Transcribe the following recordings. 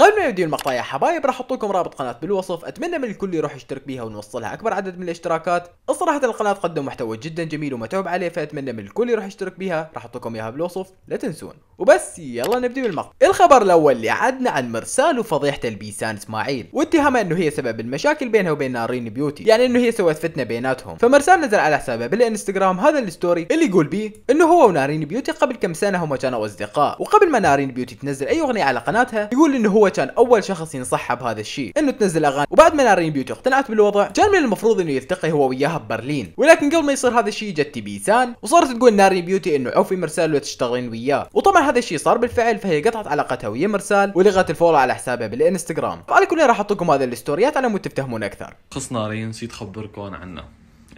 قبل ما يبدي المقطع يا حبايب راح احط لكم رابط قناه بالوصف اتمنى من الكل يروح يشترك بيها ونوصلها اكبر عدد من الاشتراكات الصراحه القناه تقدم محتوى جدا جميل ومتعوب عليه فاتمنى من الكل يروح يشترك بيها راح احط لكم اياها بالوصف لا تنسون وبس يلا نبدي بالمقطع الخبر الاول اللي عدنا عن مرسال وفضيحه البيسان اسماعيل واتهامها انه هي سبب المشاكل بينها وبين نارين بيوتي يعني انه هي سوت فتنه بيناتهم فمرسال نزل على حسابه بالانستغرام هذا الستوري اللي يقول بيه انه هو ونارين بيوتي قبل كم سنه هما كانوا اصدقاء وقبل ما نارين بيوتي تنزل اي اغنيه على قناتها يقول انه هو كان اول شخص ينصحها بهذا الشيء انه تنزل اغاني وبعد ما نارين بيوتو اقتنعت بالوضع كان من المفروض انه يلتقي هو وياها ببرلين ولكن قبل ما يصير هذا الشيء جت بيسان وصارت تقول نارين بيوتي انه عوفي مرسال وتشتغلين وياه وطبعا هذا الشيء صار بالفعل فهي قطعت علاقتها ويا مرسال ولغت الفولو على حسابها بالانستغرام فعلى كل راح احط لكم هذه الستوريات على مود تفهمون اكثر خص نارين نسيت اخبركم عنها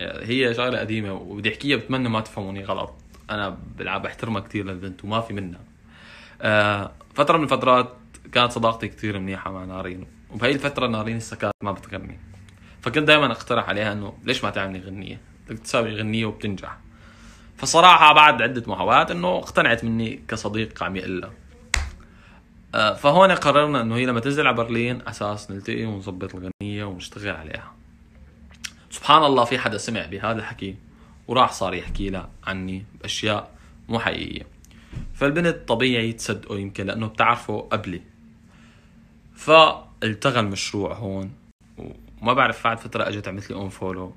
هي شغله قديمه وبدي احكيها بتمنى ما تفهموني غلط انا بلعب احترمها كثير للبنت وما في منها آه، فتره من الفترات كانت صداقتي كثير منيحه مع نارين وبهي الفتره نارين لسه كانت ما بتغني فكنت دائما اقترح عليها انه ليش ما تعملي غنيه؟ بدك تساوي غنيه وبتنجح فصراحه بعد عده محاولات انه اقتنعت مني كصديق عم يقلها آه، فهون قررنا انه هي لما تنزل على برلين اساس نلتقي ونظبط الغنيه ونشتغل عليها سبحان الله في حدا سمع بهذا الحكي وراح صار يحكي لها عني باشياء مو حقيقيه فالبنت طبيعي تصدقه يمكن لانه بتعرفه قبلي فالتغى المشروع هون وما بعرف بعد فتره اجت عملت لي اون فولو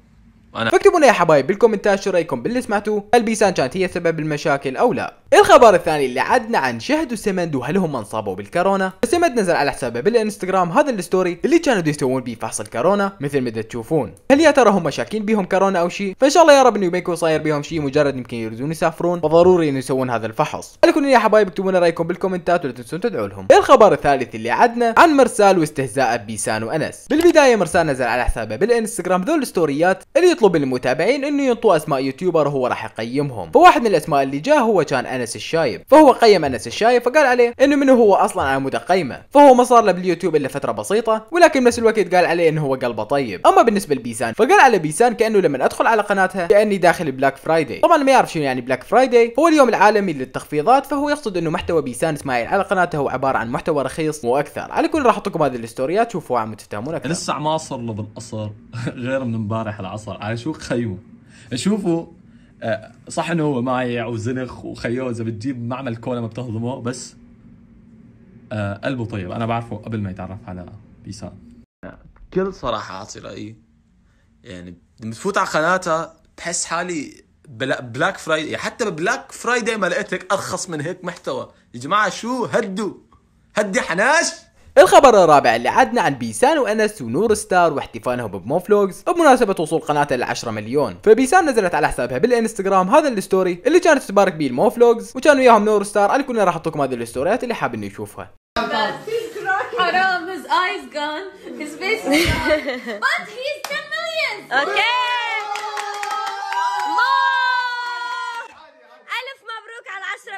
انا فاكتبوا يا حبايب بالكومنتات شو رايكم باللي سمعتوه هل بيسان كانت هي سبب المشاكل او لا الخبر الثاني اللي عدنا عن شهد وسمند وهل هم انصابوا بالكورونا سمند نزل على حسابه بالانستغرام هذا الستوري اللي كانوا يسوون بيه فحص الكورونا مثل ما تشوفون هل يا ترى هم شاكين بيهم كورونا او شيء فان شاء الله يا رب انه ما يكون صاير بيهم شيء مجرد يمكن يريدون يسافرون فضروري انه يسوون هذا الفحص لكن يا حبايب اكتبوا لنا رايكم بالكومنتات ولا تنسون تدعوا لهم الخبر الثالث اللي عدنا عن مرسال واستهزاء بيسان وانس بالبدايه مرسال نزل على حسابه بالانستغرام ذول الستوريات اللي يطلع يطلب المتابعين انه ينطوا اسماء يوتيوبر هو راح يقيمهم فواحد من الاسماء اللي جاء هو كان انس الشايب فهو قيم انس الشايب فقال عليه انه منه هو اصلا على مود قيمه فهو ما صار له باليوتيوب الا فتره بسيطه ولكن بنفس الوقت قال عليه انه هو قلبه طيب اما بالنسبه لبيسان فقال على بيسان كانه لما ادخل على قناتها كاني داخل بلاك فرايداي طبعا ما يعرف شنو يعني بلاك فرايداي هو اليوم العالمي للتخفيضات فهو يقصد انه محتوى بيسان اسماعيل على قناته هو عباره عن محتوى رخيص مو اكثر على كل راح احط لكم هذه الاستوريات شوفوها عم تفهمون اكثر يعني لسه ما صار له غير من امبارح العصر على شو خيمه شوفوا آه، صح انه هو مايع وزنخ وخيوه اذا بتجيب معمل كولا ما بتهضمه بس آه، قلبه طيب انا بعرفه قبل ما يتعرف على بيسان بكل صراحه اعطي رايي يعني لما تفوت على قناتها بحس حالي بلاك فرايدي يعني حتى ببلاك فرايدي ما لقيت هيك ارخص من هيك محتوى يا جماعه شو هدوا هدي حناش الخبر الرابع اللي عدنا عن بيسان وانس ونور ستار واحتفالهم بموفلوجز بمناسبة وصول قناته ل 10 مليون، فبيسان نزلت على حسابها بالانستغرام هذا الستوري اللي كانت تبارك بيه الموفلوجز وكان وياهم نور ستار كلنا راح اعطيكم هذه الستوريات اللي حاب انه يشوفها.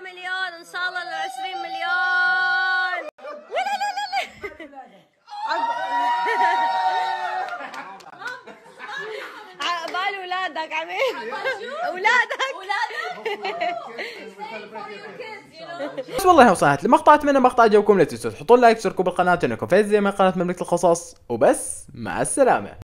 مليون ان شاء الله ل 20 مليون عقبال اولادك عمير اولادك بس والله وصلت المقطع اتمنى مقطع عجبكم لا تنسوا تحطوا لايك تشتركوا بالقناه فايز زي ما قناه مملكه القصص وبس مع السلامه